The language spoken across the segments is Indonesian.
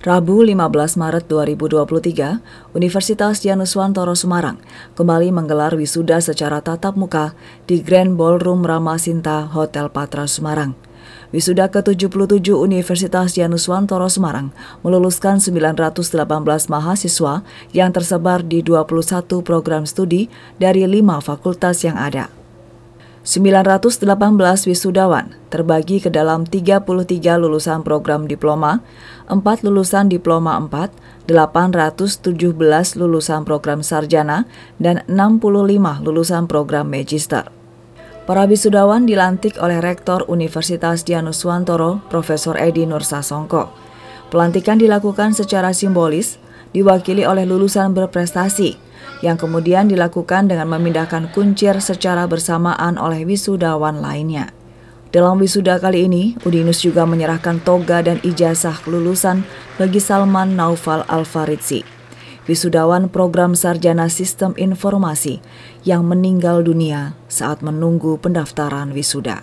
Rabu 15 Maret 2023, Universitas Janus Semarang kembali menggelar wisuda secara tatap muka di Grand Ballroom Ramasinta Hotel Patra Semarang. Wisuda ke-77 Universitas Janus Semarang meluluskan 918 mahasiswa yang tersebar di 21 program studi dari 5 fakultas yang ada. 918 wisudawan terbagi ke dalam 33 lulusan program diploma, 4 lulusan diploma 4, 817 lulusan program sarjana, dan 65 lulusan program magister. Para wisudawan dilantik oleh Rektor Universitas Dianuswantoro, Prof. Profesor Edi Nursasongko. Pelantikan dilakukan secara simbolis, diwakili oleh lulusan berprestasi, yang kemudian dilakukan dengan memindahkan kuncir secara bersamaan oleh wisudawan lainnya. Dalam wisuda kali ini, Udinus juga menyerahkan toga dan ijazah kelulusan bagi Salman Naufal al wisudawan program sarjana sistem informasi yang meninggal dunia saat menunggu pendaftaran wisuda.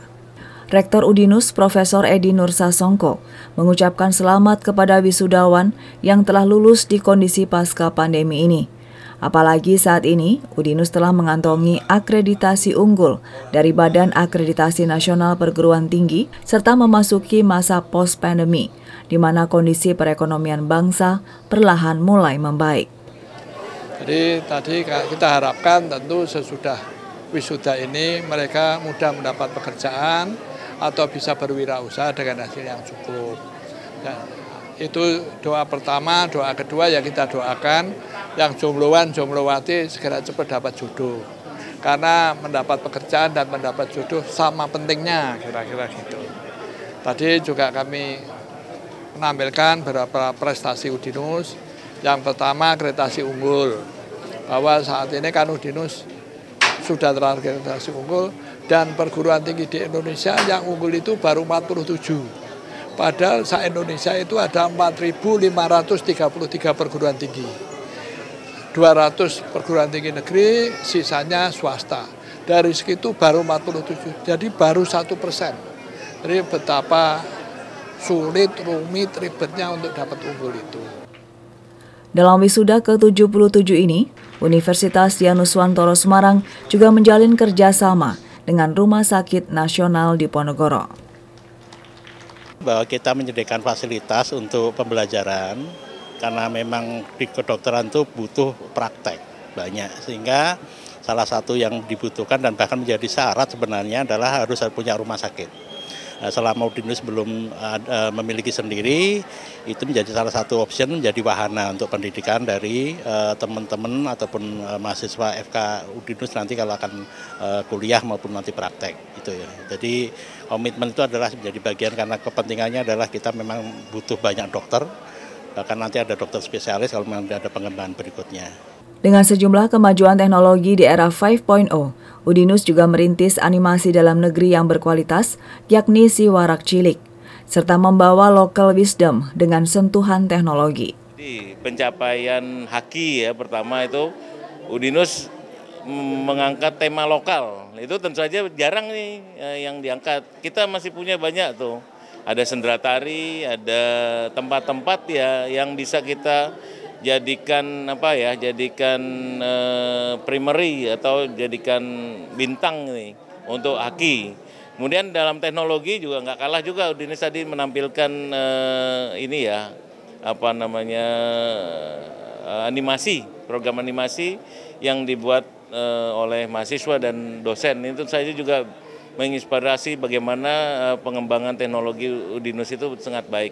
Rektor Udinus Profesor Edi Nursasongko mengucapkan selamat kepada wisudawan yang telah lulus di kondisi pasca pandemi ini. Apalagi saat ini, Udinus telah mengantongi akreditasi unggul dari Badan Akreditasi Nasional Perguruan Tinggi serta memasuki masa post-pandemi, di mana kondisi perekonomian bangsa perlahan mulai membaik. Jadi tadi kita harapkan tentu sesudah wisuda ini mereka mudah mendapat pekerjaan atau bisa berwirausaha dengan hasil yang cukup. Dan ya, itu doa pertama, doa kedua ya kita doakan yang jombloan, jomblowati segera cepat dapat jodoh. Karena mendapat pekerjaan dan mendapat jodoh sama pentingnya, kira-kira gitu. Tadi juga kami menampilkan beberapa prestasi Udinus. Yang pertama akreditasi unggul, bahwa saat ini kan Udinus sudah terakreditasi unggul dan perguruan tinggi di Indonesia yang unggul itu baru 47. Padahal se-Indonesia itu ada 4.533 perguruan tinggi. 200 perguruan tinggi negeri, sisanya swasta. Dari segitu baru 47, jadi baru satu persen. Jadi betapa sulit, rumit, ribetnya untuk dapat unggul itu. Dalam wisuda ke-77 ini, Universitas Yanuswantoro Semarang juga menjalin kerjasama dengan Rumah Sakit Nasional di Ponegoro. Bahwa kita menyediakan fasilitas untuk pembelajaran, karena memang di kedokteran itu butuh praktek banyak sehingga salah satu yang dibutuhkan dan bahkan menjadi syarat sebenarnya adalah harus punya rumah sakit nah, selama Udinus belum eh, memiliki sendiri itu menjadi salah satu opsi menjadi wahana untuk pendidikan dari eh, teman-teman ataupun eh, mahasiswa FK Udinus nanti kalau akan kuliah maupun nanti praktek itu ya. Jadi komitmen itu adalah menjadi bagian karena kepentingannya adalah kita memang butuh banyak dokter Bahkan nanti ada dokter spesialis kalau memang ada pengembangan berikutnya. Dengan sejumlah kemajuan teknologi di era 5.0, Udinus juga merintis animasi dalam negeri yang berkualitas, yakni Si Warak Cilik, serta membawa local wisdom dengan sentuhan teknologi. Di pencapaian Haki ya pertama itu Udinus mengangkat tema lokal. Itu tentu saja jarang nih eh, yang diangkat. Kita masih punya banyak tuh ada sendratari, ada tempat-tempat ya yang bisa kita jadikan apa ya, jadikan eh, primary atau jadikan bintang nih untuk Aki. Kemudian dalam teknologi juga nggak kalah juga Udinese tadi menampilkan eh, ini ya apa namanya eh, animasi program animasi yang dibuat eh, oleh mahasiswa dan dosen itu saja juga menginspirasi bagaimana eh, pengembangan teknologi Udinus itu sangat baik.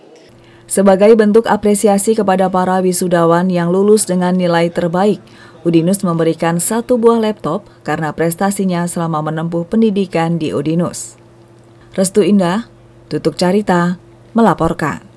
Sebagai bentuk apresiasi kepada para wisudawan yang lulus dengan nilai terbaik, Udinus memberikan satu buah laptop karena prestasinya selama menempuh pendidikan di Udinus. Restu Indah, Tutuk Carita, melaporkan.